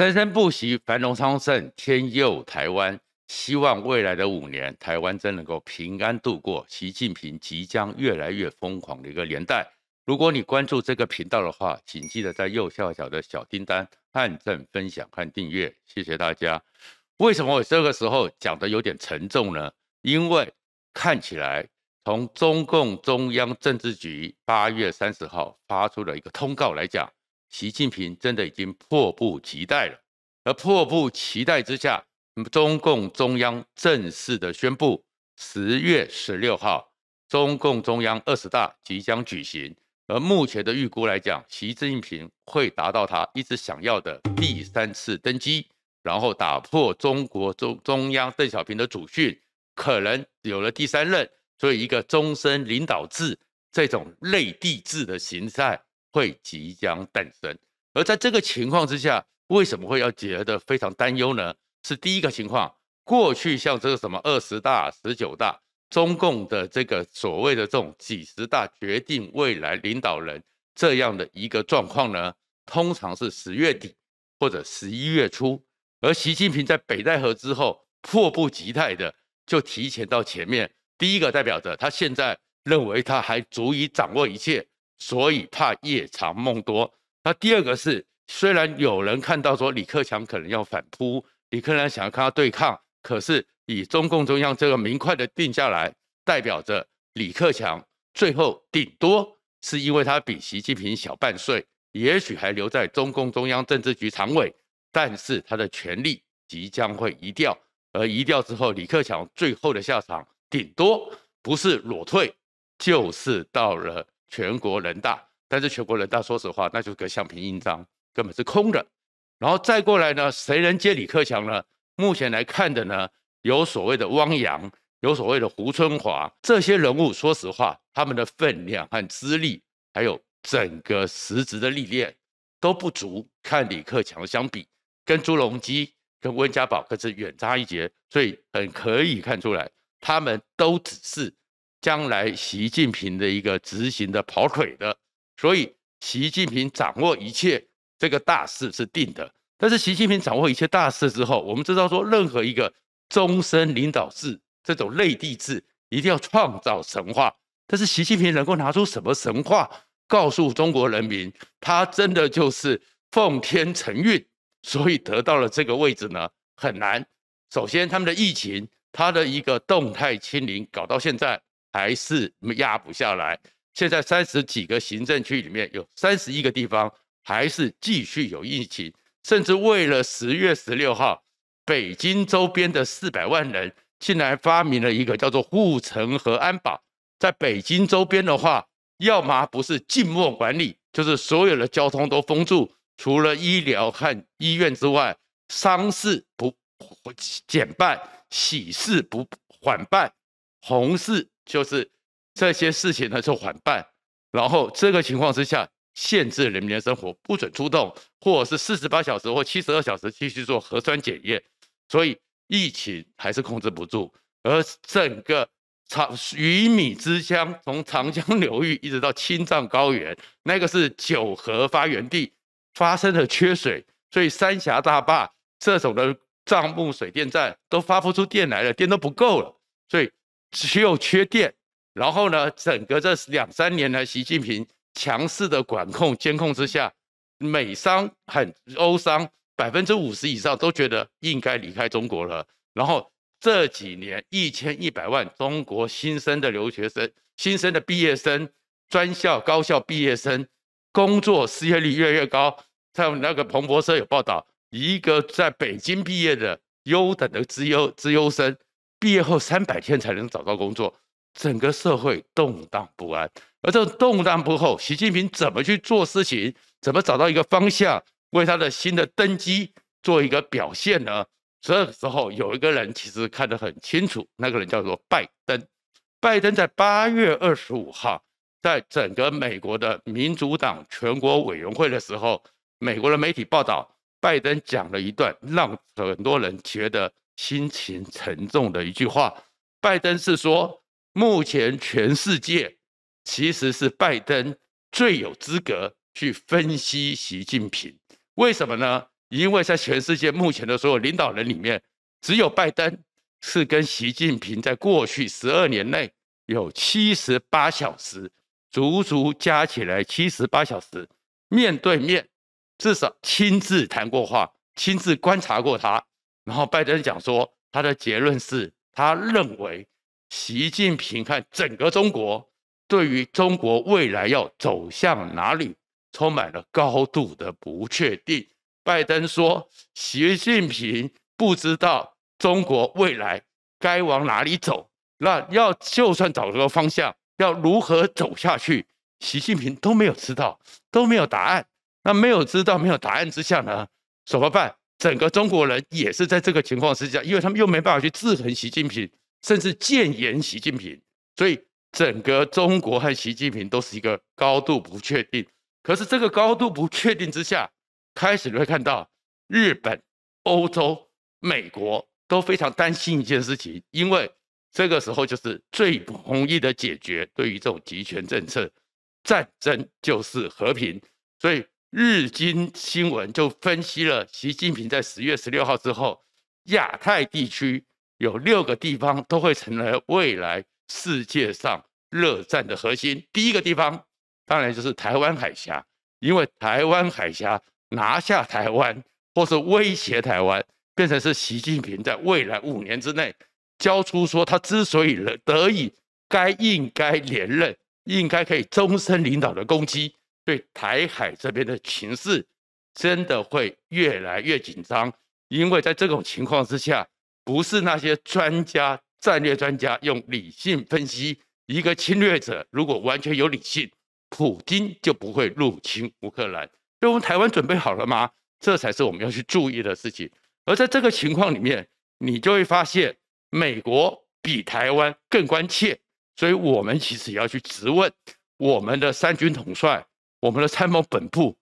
生生不息，繁荣昌盛，天佑台湾。希望未来的五年，台湾真能够平安度过习近平即将越来越疯狂的一个年代。如果你关注这个频道的话，请记得在右下角的小叮当按赞、分享和订阅。谢谢大家。为什么我这个时候讲的有点沉重呢？因为看起来从中共中央政治局八月三十号发出的一个通告来讲。习近平真的已经迫不及待了，而迫不及待之下，中共中央正式的宣布，十月十六号，中共中央二十大即将举行。而目前的预估来讲，习近平会达到他一直想要的第三次登基，然后打破中国中中央邓小平的祖训，可能有了第三任，所以一个终身领导制这种内地制的形态。会即将诞生，而在这个情况之下，为什么会要觉得非常担忧呢？是第一个情况，过去像这个什么二十大、十九大，中共的这个所谓的这种几十大决定未来领导人这样的一个状况呢，通常是十月底或者十一月初，而习近平在北戴河之后迫不及待的就提前到前面，第一个代表着他现在认为他还足以掌握一切。所以怕夜长梦多。那第二个是，虽然有人看到说李克强可能要反扑，李克强想要跟他对抗，可是以中共中央这个明快的定下来，代表着李克强最后顶多是因为他比习近平小半岁，也许还留在中共中央政治局常委，但是他的权力即将会移掉，而移掉之后，李克强最后的下场，顶多不是裸退，就是到了。全国人大，但是全国人大，说实话，那就是个橡皮印章，根本是空的。然后再过来呢，谁能接李克强呢？目前来看的呢，有所谓的汪洋，有所谓的胡春华这些人物，说实话，他们的分量和资历，还有整个实质的历练都不足，看李克强相比，跟朱镕基、跟温家宝可是远差一截，所以很可以看出来，他们都只是。将来，习近平的一个执行的跑腿的，所以习近平掌握一切这个大事是定的。但是，习近平掌握一切大事之后，我们知道说，任何一个终身领导制这种内地制，一定要创造神话。但是，习近平能够拿出什么神话，告诉中国人民，他真的就是奉天承运，所以得到了这个位置呢？很难。首先，他们的疫情，他的一个动态清零搞到现在。还是压不下来。现在三十几个行政区里面有三十一个地方还是继续有疫情，甚至为了十月十六号，北京周边的四百万人竟然发明了一个叫做“护城河安保”。在北京周边的话，要么不是静默管理，就是所有的交通都封住，除了医疗和医院之外，丧事不减半，喜事不缓办，红事。就是这些事情呢就缓办，然后这个情况之下限制人民的生活，不准出动，或者是四十八小时或七十二小时继续做核酸检验，所以疫情还是控制不住。而整个长鱼米之乡，从长江流域一直到青藏高原，那个是九河发源地，发生了缺水，所以三峡大坝这种的账目水电站都发不出电来了，电都不够了，所以。只有缺电，然后呢，整个这两三年呢，习近平强势的管控、监控之下，美商、很欧商百分之五十以上都觉得应该离开中国了。然后这几年，一千一百万中国新生的留学生、新生的毕业生、专校高校毕业生，工作失业率越来越高。在们那个彭博社有报道，一个在北京毕业的优等的资优资优生。毕业后三百天才能找到工作，整个社会动荡不安。而这动荡不后，习近平怎么去做事情，怎么找到一个方向，为他的新的登基做一个表现呢？这个时候，有一个人其实看得很清楚，那个人叫做拜登。拜登在八月二十五号，在整个美国的民主党全国委员会的时候，美国的媒体报道，拜登讲了一段，让很多人觉得。心情沉重的一句话，拜登是说，目前全世界其实是拜登最有资格去分析习近平，为什么呢？因为在全世界目前的所有领导人里面，只有拜登是跟习近平在过去十二年内有七十八小时，足足加起来七十八小时面对面，至少亲自谈过话，亲自观察过他。然后拜登讲说，他的结论是，他认为习近平和整个中国对于中国未来要走向哪里，充满了高度的不确定。拜登说，习近平不知道中国未来该往哪里走，那要就算找到方向，要如何走下去，习近平都没有知道，都没有答案。那没有知道、没有答案之下呢，怎么办？整个中国人也是在这个情况之下，因为他们又没办法去制衡习近平，甚至建言习近平，所以整个中国和习近平都是一个高度不确定。可是这个高度不确定之下，开始你会看到日本、欧洲、美国都非常担心一件事情，因为这个时候就是最容易的解决对于这种集权政策，战争就是和平，所以。日经新闻就分析了习近平在十月十六号之后，亚太地区有六个地方都会成为未来世界上热战的核心。第一个地方当然就是台湾海峡，因为台湾海峡拿下台湾或是威胁台湾，变成是习近平在未来五年之内交出说他之所以得以该应该连任，应该可以终身领导的攻击。对台海这边的情势，真的会越来越紧张，因为在这种情况之下，不是那些专家、战略专家用理性分析。一个侵略者如果完全有理性，普京就不会入侵乌克兰。所以我们台湾准备好了吗？这才是我们要去注意的事情。而在这个情况里面，你就会发现，美国比台湾更关切。所以，我们其实要去质问我们的三军统帅。我们的参谋本部，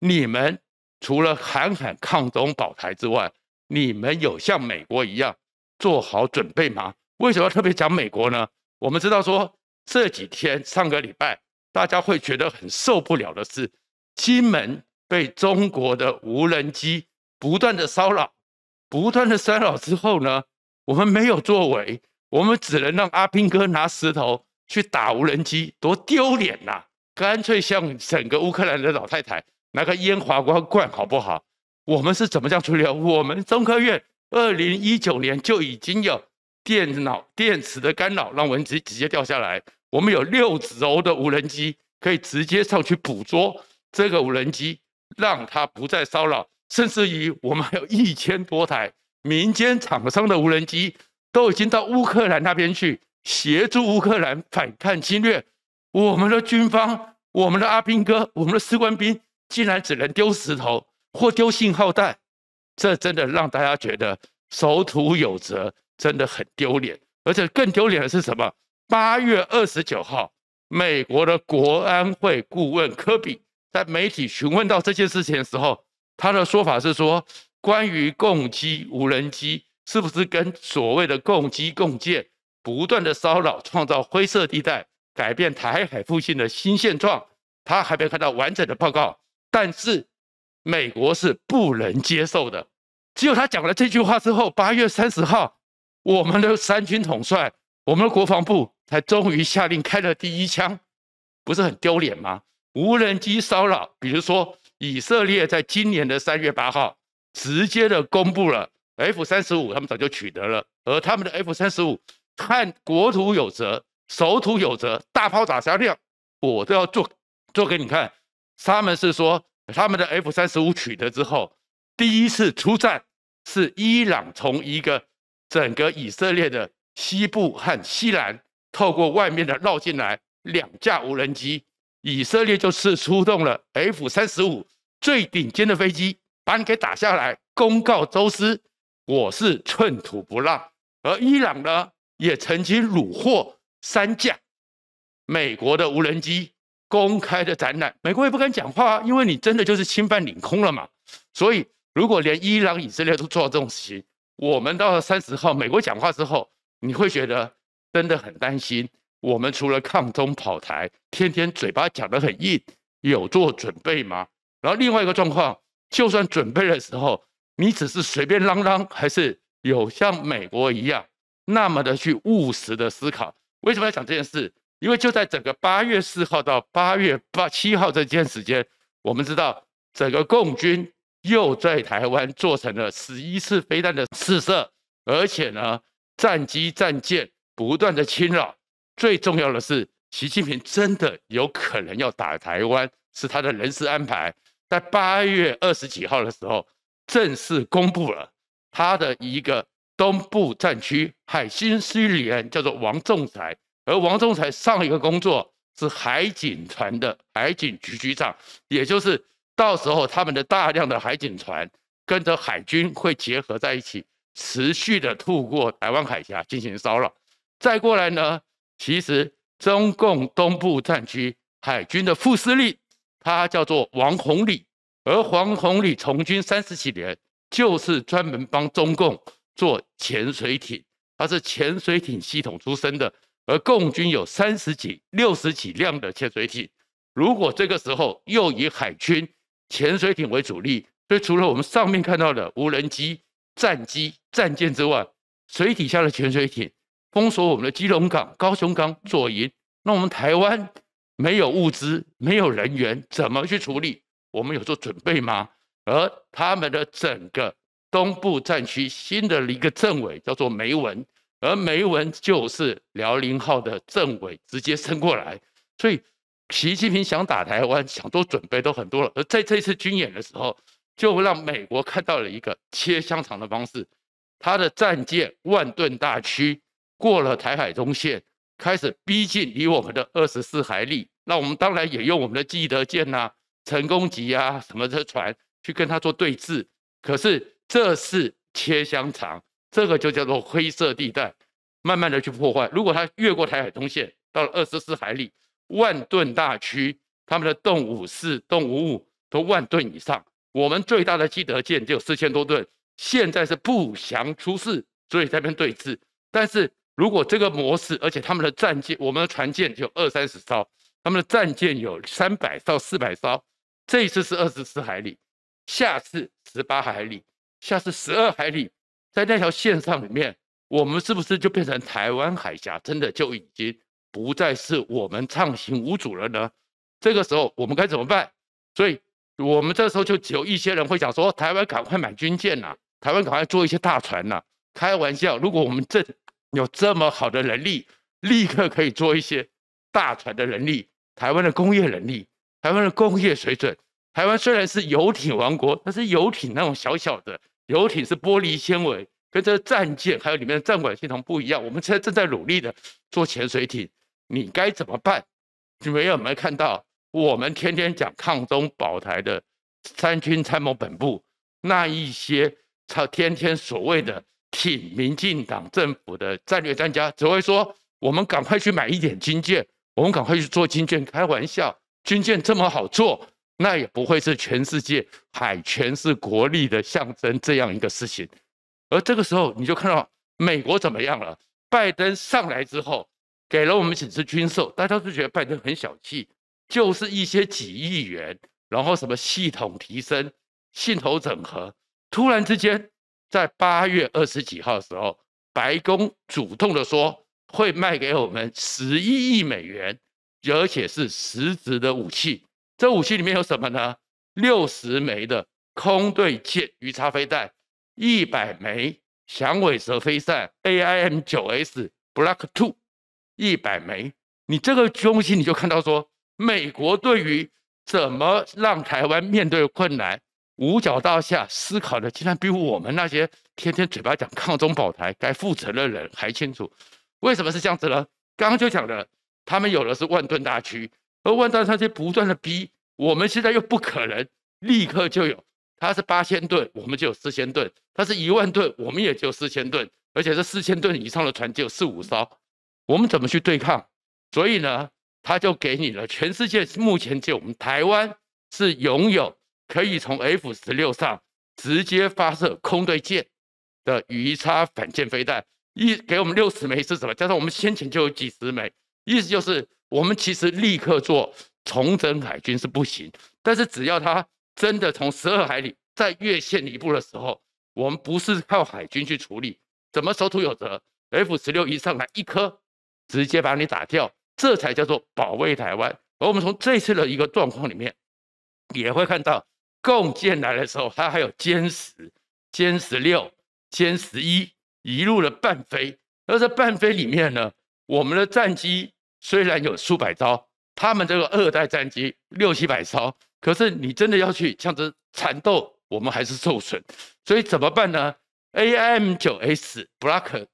你们除了喊喊抗中保台之外，你们有像美国一样做好准备吗？为什么要特别讲美国呢？我们知道说这几天上个礼拜，大家会觉得很受不了的是，金门被中国的无人机不断的骚扰，不断的骚扰之后呢，我们没有作为，我们只能让阿兵哥拿石头去打无人机，多丢脸呐！干脆像整个乌克兰的老太太拿个烟花光罐好不好？我们是怎么样处理我们中科院二零一九年就已经有电脑电池的干扰，让蚊子直接掉下来。我们有六轴的无人机，可以直接上去捕捉这个无人机，让它不再骚扰。甚至于，我们还有一千多台民间厂商的无人机，都已经到乌克兰那边去协助乌克兰反抗侵略。我们的军方，我们的阿兵哥，我们的士官兵，竟然只能丢石头或丢信号弹，这真的让大家觉得守土有责真的很丢脸。而且更丢脸的是什么？八月二十九号，美国的国安会顾问科比在媒体询问到这件事情的时候，他的说法是说，关于共机无人机是不是跟所谓的共机共建不断的骚扰，创造灰色地带。改变台海附近的新现状，他还没有看到完整的报告，但是美国是不能接受的。只有他讲了这句话之后，八月三十号，我们的三军统帅，我们的国防部才终于下令开了第一枪，不是很丢脸吗？无人机骚扰，比如说以色列在今年的三月八号直接的公布了 F 三十五，他们早就取得了，而他们的 F 三十五看国土有责。守土有责，大炮打啥量，我都要做做给你看。他们是说，他们的 F 三十五取得之后，第一次出战是伊朗从一个整个以色列的西部和西南，透过外面的绕进来两架无人机，以色列就是出动了 F 三十五最顶尖的飞机把你给打下来，公告周斯，我是寸土不让。而伊朗呢，也曾经虏获。三架美国的无人机公开的展览，美国也不敢讲话，啊，因为你真的就是侵犯领空了嘛。所以，如果连伊朗、以色列都做到这种事情，我们到了三十号，美国讲话之后，你会觉得真的很担心。我们除了抗中跑台，天天嘴巴讲得很硬，有做准备吗？然后另外一个状况，就算准备的时候，你只是随便嚷嚷，还是有像美国一样那么的去务实的思考。为什么要讲这件事？因为就在整个八月四号到八月八七号这间时间，我们知道整个共军又在台湾做成了十一次飞弹的试射，而且呢战机战舰不断的侵扰。最重要的是，习近平真的有可能要打台湾，是他的人事安排。在八月二十几号的时候，正式公布了他的一个。东部战区海军司令叫做王仲才，而王仲才上一个工作是海警船的海警局局长，也就是到时候他们的大量的海警船跟着海军会结合在一起，持续的渡过台湾海峡进行骚扰。再过来呢，其实中共东部战区海军的副司令，他叫做王宏礼，而黄宏礼从军三十几年，就是专门帮中共。做潜水艇，它是潜水艇系统出身的，而共军有三十几、六十几辆的潜水艇。如果这个时候又以海军潜水艇为主力，所以除了我们上面看到的无人机、战机、战舰之外，水底下的潜水艇封锁我们的基隆港、高雄港、左营，那我们台湾没有物资、没有人员，怎么去处理？我们有做准备吗？而他们的整个。东部战区新的一个政委叫做梅文，而梅文就是辽宁号的政委直接升过来，所以习近平想打台湾，想做准备都很多了。而在这次军演的时候，就会让美国看到了一个切香肠的方式。他的战舰万吨大驱过了台海中线，开始逼近离我们的二十四海里。那我们当然也用我们的基德舰呐、成功级啊什么的船去跟他做对峙，可是。这是切香肠，这个就叫做灰色地带，慢慢的去破坏。如果他越过台海中线，到了二十四海里，万吨大区，他们的动五四、动五五都万吨以上，我们最大的基德舰只有四千多吨，现在是不祥出世，所以这边对峙。但是如果这个模式，而且他们的战舰，我们的船舰只有二三十艘，他们的战舰有三百到四百艘，这一次是二十四海里，下次十八海里。下次十二海里，在那条线上里面，我们是不是就变成台湾海峡？真的就已经不再是我们畅行无阻了呢？这个时候我们该怎么办？所以，我们这时候就只有一些人会想说：台湾赶快买军舰呐，台湾赶快做一些大船呐。开玩笑，如果我们这有这么好的能力，立刻可以做一些大船的能力，台湾的工业能力，台湾的工业水准。台湾虽然是游艇王国，但是游艇那种小小的。游艇是玻璃纤维，跟这战舰还有里面的战管系统不一样。我们现在正在努力的做潜水艇，你该怎么办？你们有没有看到？我们天天讲抗中保台的三军参谋本部那一些，他天天所谓的挺民进党政府的战略专家，只会说我们赶快去买一点军舰，我们赶快去做军舰。开玩笑，军舰这么好做？那也不会是全世界海权是国力的象征这样一个事情，而这个时候你就看到美国怎么样了？拜登上来之后给了我们几次军售，大家都觉得拜登很小气，就是一些几亿元，然后什么系统提升、信头整合。突然之间，在八月二十几号的时候，白宫主动的说会卖给我们十一亿美元，而且是实质的武器。这武器里面有什么呢？六十枚的空对舰鱼叉飞弹，一百枚响尾蛇飞弹，AIM 九 S Black Two，一百枚。你这个东西你就看到说，美国对于怎么让台湾面对困难，五角大厦思考的，竟然比我们那些天天嘴巴讲抗中保台该负责的人还清楚。为什么是这样子呢？刚刚就讲了，他们有的是万吨大驱。而万丈山却不断的逼，我们现在又不可能立刻就有。它是八千吨，我们就有四千吨；它是一万吨，我们也就四千吨。而且这四千吨以上的船只有四五艘，我们怎么去对抗？所以呢，他就给你了。全世界目前就我们台湾是拥有可以从 F 十六上直接发射空对舰的鱼叉反舰飞弹。一给我们六十枚是什么？加上我们先前就有几十枚，意思就是。我们其实立刻做重整海军是不行，但是只要他真的从十二海里再越线一步的时候，我们不是靠海军去处理，怎么守土有责？F 十六一上来一颗，直接把你打掉，这才叫做保卫台湾。而我们从这次的一个状况里面，也会看到共建来的时候，它还有歼十、歼十六、歼十一一路的伴飞，而在伴飞里面呢，我们的战机。虽然有数百招，他们这个二代战机六七百招，可是你真的要去像这缠斗，我们还是受损。所以怎么办呢？A M 九 S b l o c k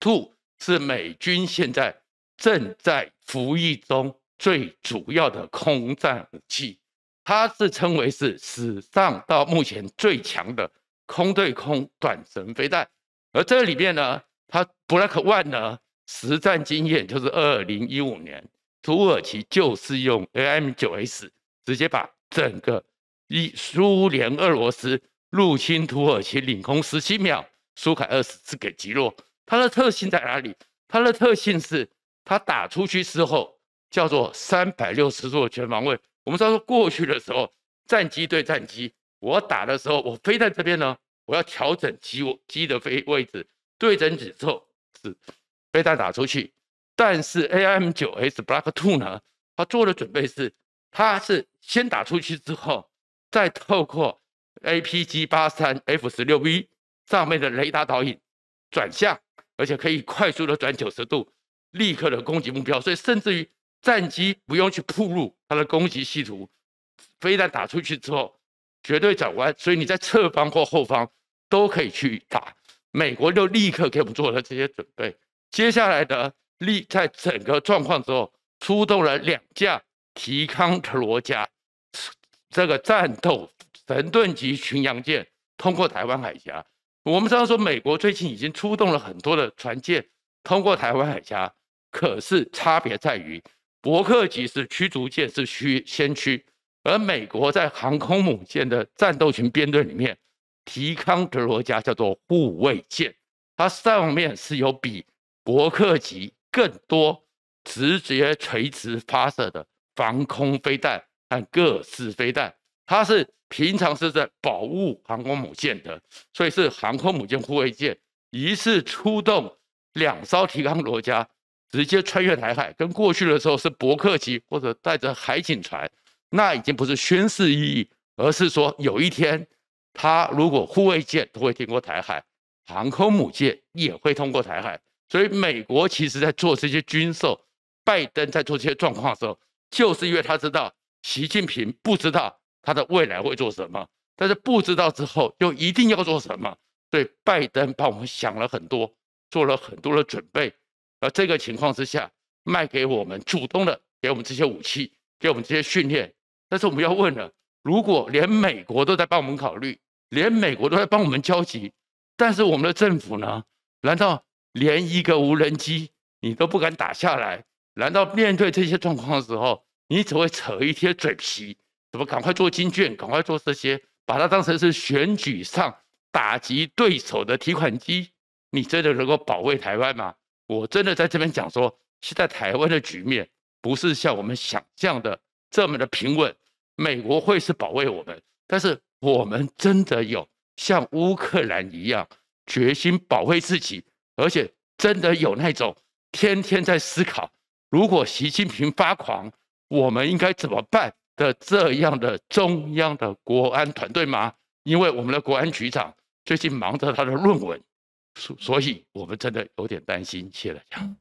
Two 是美军现在正在服役中最主要的空战武器，它是称为是史上到目前最强的空对空短程飞弹。而这里面呢，它 b l o c k One 呢？实战经验就是二零一五年，土耳其就是用 A M 九 S 直接把整个一苏联俄罗斯入侵土耳其领空十七秒，苏凯二十次给击落。它的特性在哪里？它的特性是它打出去之后叫做三百六十度全方位。我们知道过去的时候，战机对战机，我打的时候，我飞在这边呢，我要调整机机的飞位置，对准之后是。飞弹打出去，但是 A M 九 S Block Two 呢？它做的准备是，它是先打出去之后，再透过 A P G 八三 F 十六 V 上面的雷达导引转向，而且可以快速的转九十度，立刻的攻击目标。所以甚至于战机不用去铺路，它的攻击系统飞弹打出去之后绝对转弯，所以你在侧方或后方都可以去打。美国就立刻给我们做了这些准备。接下来的力在整个状况之后，出动了两架提康特罗加，这个战斗神盾级巡洋舰通过台湾海峡。我们知道说，美国最近已经出动了很多的船舰通过台湾海峡，可是差别在于，伯克级是驱逐舰是驱先驱，而美国在航空母舰的战斗群编队里面，提康德罗加叫做护卫舰，它上面是有比。伯克级更多直接垂直发射的防空飞弹，按各式飞弹，它是平常是在保护航空母舰的，所以是航空母舰护卫舰一次出动两艘提康罗加直接穿越台海，跟过去的时候是伯克级或者带着海警船，那已经不是宣誓意义，而是说有一天它如果护卫舰都会经过台海，航空母舰也会通过台海。所以，美国其实在做这些军售，拜登在做这些状况的时候，就是因为他知道习近平不知道他的未来会做什么，但是不知道之后就一定要做什么，所以拜登帮我们想了很多，做了很多的准备。而这个情况之下卖给我们，主动的给我们这些武器，给我们这些训练。但是我们要问了：如果连美国都在帮我们考虑，连美国都在帮我们焦急，但是我们的政府呢？难道？连一个无人机你都不敢打下来，难道面对这些状况的时候，你只会扯一些嘴皮？怎么赶快做金券，赶快做这些，把它当成是选举上打击对手的提款机？你真的能够保卫台湾吗？我真的在这边讲说，现在台湾的局面不是像我们想象的这么的平稳。美国会是保卫我们，但是我们真的有像乌克兰一样决心保卫自己？而且真的有那种天天在思考，如果习近平发狂，我们应该怎么办的这样的中央的国安团队吗？因为我们的国安局长最近忙着他的论文，所所以我们真的有点担心，谢谢大家。